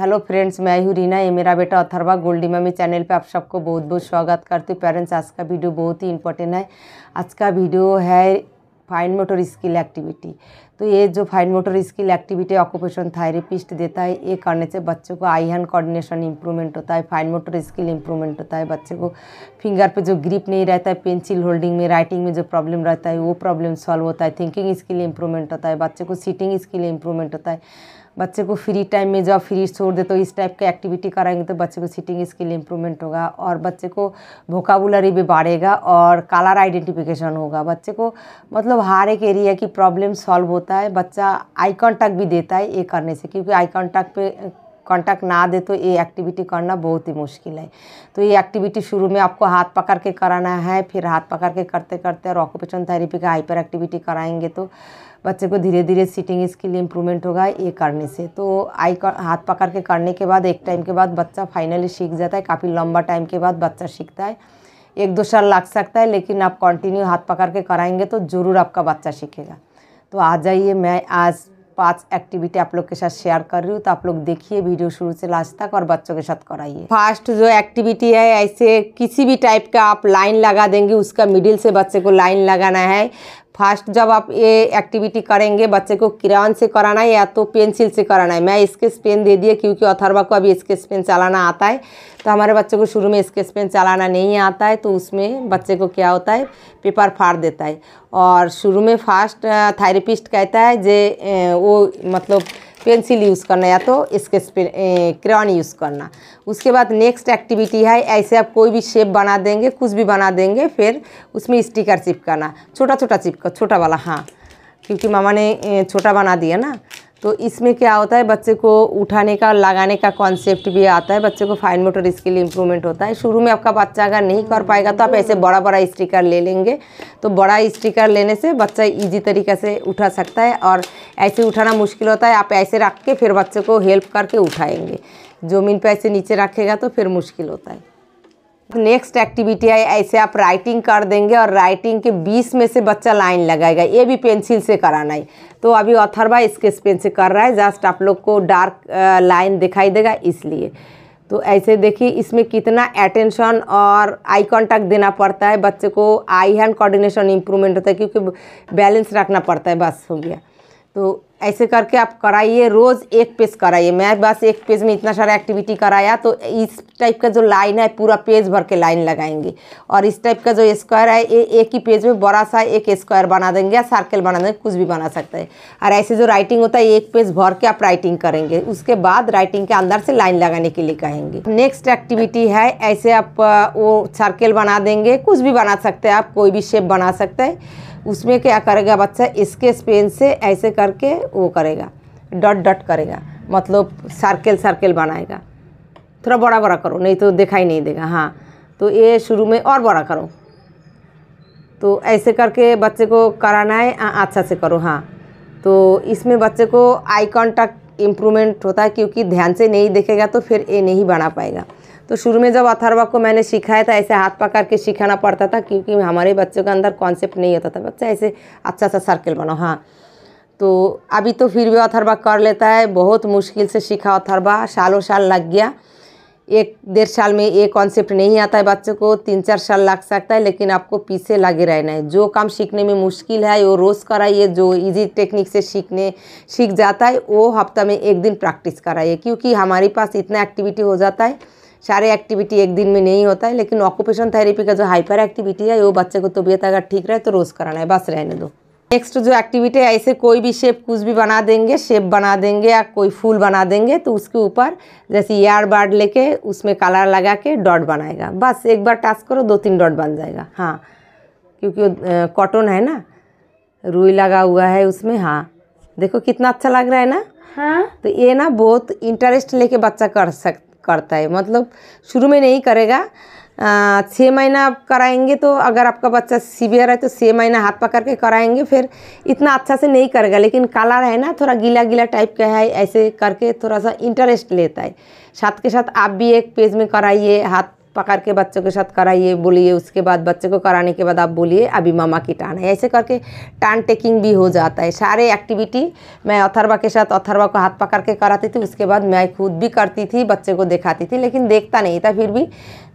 hello friends मैं हूँ रीना ये मेरा बेटा अथर्वा गोल्डी मम्मी चैनल पे आप सबको बहुत बहुत स्वागत करती हूँ पेरेंट्स आज का वीडियो बहुत ही इंपॉर्टेंट है आज का वीडियो है फाइन मोटर स्किल एक्टिविटी तो ये जो fine motor skill activity occupation therapist देता है ये करने से बच्चों को आई हैंड कोऑर्डिनेशन इंप्रूवमेंट होता है फाइन मोटर स्किल इंप्रूवमेंट होता है बच्चे को फिंगर पे जो ग्रिप नहीं रहता है पेंसिल होल्डिंग में राइटिंग में जो प्रॉब्लम रहता है वो प्रॉब्लम सॉल्व होता है थिंकिंग स्किल इंप्रूवमेंट होता है बच्चे को सीटिंग स्किल इंप्रूवमेंट होता है बच्चे को फ्री टाइम में जब फ्री छोड़ दे तो इस टाइप की एक्टिविटी कराएंगे तो बच्चे को सीटिंग स्किल इम्प्रूवमेंट होगा और बच्चे को वोकाबुलरी भी बढ़ेगा और कलर आइडेंटिफिकेशन होगा बच्चे को मतलब हर एक एरिया की प्रॉब्लम सॉल्व होता है बच्चा आई कॉन्टैक्ट भी देता है ये करने से क्योंकि आई कॉन्टैक्ट पे कांटेक्ट ना दे तो ये एक्टिविटी करना बहुत ही मुश्किल है तो ये एक्टिविटी शुरू में आपको हाथ पकड़ के कराना है फिर हाथ पकड़ के करते करते और ऑक्यूपेशन थेरेपी का हाइपर एक्टिविटी कराएंगे तो बच्चे को धीरे धीरे सीटिंग स्किल इम्प्रूवमेंट होगा ये करने से तो आई कर, हाथ पकड़ के करने के बाद एक टाइम के बाद बच्चा फाइनली सीख जाता है काफ़ी लंबा टाइम के बाद बच्चा सीखता है एक दो साल लग सकता है लेकिन आप कंटिन्यू हाथ पकड़ के कराएंगे तो ज़रूर आपका बच्चा सीखेगा तो आ जाइए मैं आज पांच एक्टिविटी आप लोग के साथ शेयर कर रही हूँ तो आप लोग देखिए वीडियो शुरू से लास्ट तक और बच्चों के साथ कराइए फर्स्ट जो एक्टिविटी है ऐसे किसी भी टाइप का आप लाइन लगा देंगे उसका मिडिल से बच्चे को लाइन लगाना है फर्स्ट जब आप ये एक्टिविटी करेंगे बच्चे को किरान से कराना है या तो पेंसिल से कराना है मैं स्केच पेन दे दिया क्योंकि अथर्वा को अभी स्केच पेन चलाना आता है तो हमारे बच्चे को शुरू में स्केच पेन चलाना नहीं आता है तो उसमें बच्चे को क्या होता है पेपर फाड़ देता है और शुरू में फास्ट थेरेपिस्ट कहता है जे वो मतलब पेंसिल यूज़ करना या तो स्केच क्रॉन यूज़ करना उसके बाद नेक्स्ट एक्टिविटी है ऐसे आप कोई भी शेप बना देंगे कुछ भी बना देंगे फिर उसमें स्टिकर चिपकाना छोटा छोटा चिपका छोटा वाला हाँ क्योंकि मामा ने छोटा बना दिया ना तो इसमें क्या होता है बच्चे को उठाने का और लगाने का कॉन्सेप्ट भी आता है बच्चे को फाइन मोटर स्किल इम्प्रूवमेंट होता है शुरू में आपका बच्चा अगर नहीं कर पाएगा तो आप ऐसे बड़ा बड़ा स्टिकर ले लेंगे तो बड़ा स्टिकर लेने से बच्चा इजी तरीके से उठा सकता है और ऐसे उठाना मुश्किल होता है आप ऐसे रख के फिर बच्चे को हेल्प करके उठाएँगे ज़मीन पर ऐसे नीचे रखेगा तो फिर मुश्किल होता है नेक्स्ट एक्टिविटी है ऐसे आप राइटिंग कर देंगे और राइटिंग के बीस में से बच्चा लाइन लगाएगा ये भी पेंसिल से कराना है तो अभी अथरवा स्केच पेन से कर रहा है जस्ट आप लोग को डार्क लाइन दिखाई देगा इसलिए तो ऐसे देखिए इसमें कितना अटेंशन और आई कांटेक्ट देना पड़ता है बच्चे को आई हैंड कोऑर्डिनेशन इम्प्रूवमेंट होता है क्योंकि बैलेंस रखना पड़ता है बस हो गया तो ऐसे करके आप कराइए रोज़ एक पेज कराइए मैं बस एक पेज में इतना सारा एक्टिविटी कराया तो इस टाइप का जो लाइन है पूरा पेज भर के लाइन लगाएंगे और इस टाइप का जो स्क्वायर है ये एक ही पेज में बड़ा सा एक स्क्वायर बना देंगे या सर्कल बना देंगे कुछ भी बना सकते हैं और ऐसे जो राइटिंग होता है एक पेज भर के आप राइटिंग करेंगे उसके बाद राइटिंग के अंदर से लाइन लगाने के लिए कहेंगे नेक्स्ट एक्टिविटी है ऐसे आप वो सर्कल बना देंगे कुछ भी बना सकते हैं आप कोई भी शेप बना सकते हैं उसमें क्या करेगा बच्चा स्केच पेन से ऐसे करके वो करेगा डॉट डॉट करेगा मतलब सर्कल सर्कल बनाएगा थोड़ा बड़ा बड़ा करो नहीं तो दिखाई नहीं देगा हाँ तो ये शुरू में और बड़ा करो तो ऐसे करके बच्चे को कराना है अच्छा से करो हाँ तो इसमें बच्चे को आई कॉन्टैक्ट इम्प्रूवमेंट होता है क्योंकि ध्यान से नहीं देखेगा तो फिर ये नहीं बना पाएगा तो शुरू में जब अथर्वा को मैंने सिखाया था ऐसे हाथ पकड़ के सिखाना पड़ता था क्योंकि हमारे बच्चों के अंदर कॉन्सेप्ट नहीं होता था बच्चा ऐसे अच्छा सा सर्कल बनाओ हाँ तो अभी तो फिर भी अथरबा कर लेता है बहुत मुश्किल से सीखा अथरबा सालों साल लग गया एक डेढ़ साल में ये कॉन्सेप्ट नहीं आता है बच्चों को तीन चार साल लग सकता है लेकिन आपको पीछे लगे रहना है जो काम सीखने में मुश्किल है वो रोज़ कराइए जो इजी टेक्निक से सीखने सीख जाता है वो हफ्ता में एक दिन प्रैक्टिस कराइए क्योंकि हमारे पास इतना एक्टिविटी हो जाता है सारे एक्टिविटी एक दिन में नहीं होता है लेकिन ऑक्यूपेशन थेरेपी का जो हाइपर एक्टिविटी है वो बच्चे को तबीयत अगर ठीक रहे तो रोज़ कराना है बस रहने दो नेक्स्ट जो एक्टिविटी है ऐसे कोई भी शेप कुछ भी बना देंगे शेप बना देंगे या कोई फूल बना देंगे तो उसके ऊपर जैसे यार बार्ड लेके उसमें कलर लगा के डॉट बनाएगा बस एक बार टास्क करो दो तीन डॉट बन जाएगा हाँ क्योंकि कॉटन है ना रुई लगा हुआ है उसमें हाँ देखो कितना अच्छा लग रहा है ना हाँ तो ये ना बहुत इंटरेस्ट लेके बच्चा कर सक करता है मतलब शुरू में नहीं करेगा छः महीना आप कराएंगे तो अगर आपका बच्चा सीवियर है तो छः महीना हाथ पकड़ के कराएंगे फिर इतना अच्छा से नहीं करेगा लेकिन कलर है ना थोड़ा गीला गीला टाइप का है ऐसे करके थोड़ा सा इंटरेस्ट लेता है साथ के साथ आप भी एक पेज में कराइए हाथ पकड़ के बच्चों के साथ कराइए बोलिए उसके बाद बच्चे को कराने के बाद आप बोलिए अभी मामा की टान है ऐसे करके टान टेकिंग भी हो जाता है सारे एक्टिविटी मैं अथरवा के साथ अथरवा को हाथ पकड़ के कराती थी उसके बाद मैं खुद भी करती थी बच्चे को दिखाती थी लेकिन देखता नहीं था फिर भी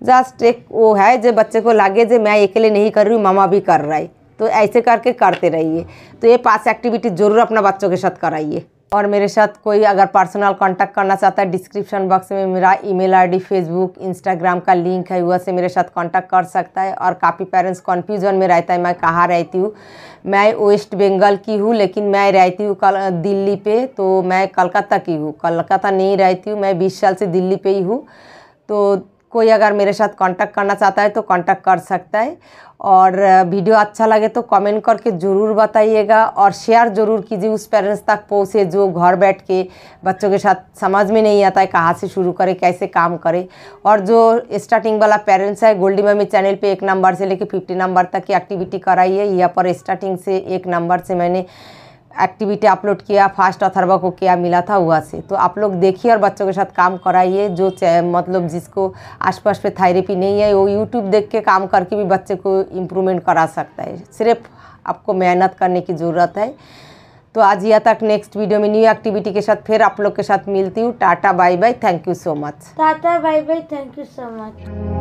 जस्ट एक वो है जो बच्चे को लागे जो मैं अकेले नहीं कर रही मामा भी कर रहा है तो ऐसे करके करते रहिए तो ये पाँच एक्टिविटी ज़रूर अपना बच्चों के साथ कराइए और मेरे साथ कोई अगर पर्सनल कांटेक्ट करना चाहता है डिस्क्रिप्शन बॉक्स में मेरा ईमेल आईडी फेसबुक इंस्टाग्राम का लिंक है वह से मेरे साथ कांटेक्ट कर सकता है और काफ़ी पेरेंट्स कन्फ्यूजन में रहता है मैं कहाँ रहती हूँ मैं वेस्ट बंगाल की हूँ लेकिन मैं रहती हूँ कल दिल्ली पे तो मैं कलकत्ता की हूँ कलकत्ता नहीं रहती हूँ मैं बीस साल से दिल्ली पर ही हूँ तो कोई अगर मेरे साथ कांटेक्ट करना चाहता है तो कांटेक्ट कर सकता है और वीडियो अच्छा लगे तो कमेंट करके ज़रूर बताइएगा और शेयर ज़रूर कीजिए उस पेरेंट्स तक पहुँचे जो घर बैठ के बच्चों के साथ समझ में नहीं आता है कहाँ से शुरू करें कैसे काम करें और जो स्टार्टिंग वाला पेरेंट्स है गोल्डी मम्मी चैनल पे एक नंबर से लेके फिफ्टी नंबर तक की एक्टिविटी कराई है यहाँ पर स्टार्टिंग से एक नंबर से मैंने एक्टिविटी अपलोड किया फर्स्ट अथर्वा को किया मिला था हुआ से तो आप लोग देखिए और बच्चों के साथ काम कराइए जो मतलब जिसको आसपास पे थेरेपी नहीं है वो यूट्यूब देख के काम करके भी बच्चे को इम्प्रूवमेंट करा सकता है सिर्फ आपको मेहनत करने की ज़रूरत है तो आज यहाँ तक नेक्स्ट वीडियो में न्यू एक्टिविटी के साथ फिर आप लोग के साथ मिलती हूँ tata bye bye thank you so much tata bye bye thank you so much